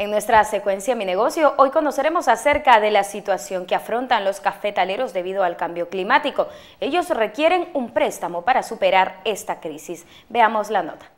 En nuestra secuencia Mi Negocio, hoy conoceremos acerca de la situación que afrontan los cafetaleros debido al cambio climático. Ellos requieren un préstamo para superar esta crisis. Veamos la nota.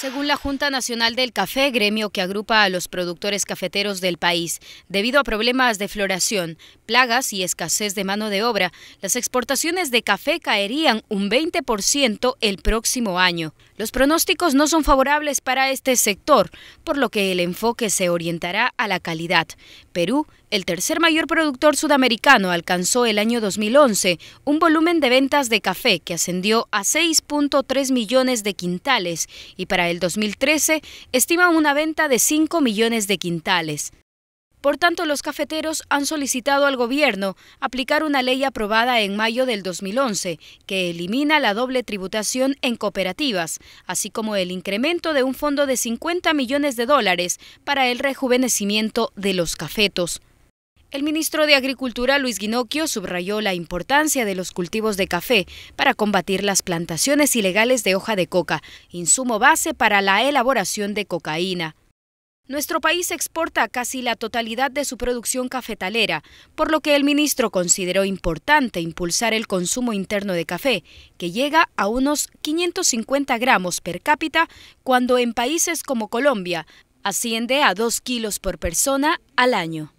Según la Junta Nacional del Café, gremio que agrupa a los productores cafeteros del país, debido a problemas de floración, plagas y escasez de mano de obra, las exportaciones de café caerían un 20% el próximo año. Los pronósticos no son favorables para este sector, por lo que el enfoque se orientará a la calidad. Perú, el tercer mayor productor sudamericano, alcanzó el año 2011 un volumen de ventas de café que ascendió a 6.3 millones de quintales y para el 2013 estima una venta de 5 millones de quintales. Por tanto, los cafeteros han solicitado al gobierno aplicar una ley aprobada en mayo del 2011 que elimina la doble tributación en cooperativas, así como el incremento de un fondo de 50 millones de dólares para el rejuvenecimiento de los cafetos. El ministro de Agricultura, Luis Guinocchio, subrayó la importancia de los cultivos de café para combatir las plantaciones ilegales de hoja de coca, insumo base para la elaboración de cocaína. Nuestro país exporta casi la totalidad de su producción cafetalera, por lo que el ministro consideró importante impulsar el consumo interno de café, que llega a unos 550 gramos per cápita, cuando en países como Colombia asciende a 2 kilos por persona al año.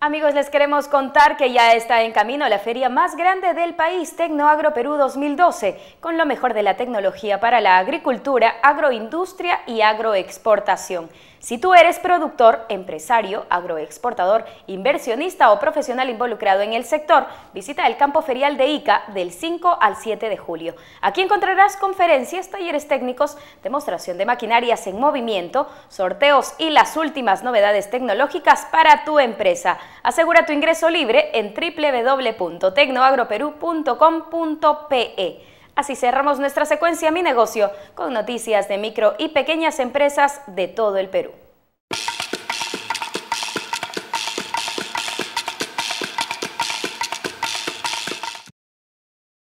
Amigos, les queremos contar que ya está en camino la feria más grande del país, Tecnoagro Perú 2012, con lo mejor de la tecnología para la agricultura, agroindustria y agroexportación. Si tú eres productor, empresario, agroexportador, inversionista o profesional involucrado en el sector, visita el campo ferial de ICA del 5 al 7 de julio. Aquí encontrarás conferencias, talleres técnicos, demostración de maquinarias en movimiento, sorteos y las últimas novedades tecnológicas para tu empresa. Asegura tu ingreso libre en www.tecnoagroperú.com.pe. Así cerramos nuestra secuencia Mi Negocio con noticias de micro y pequeñas empresas de todo el Perú.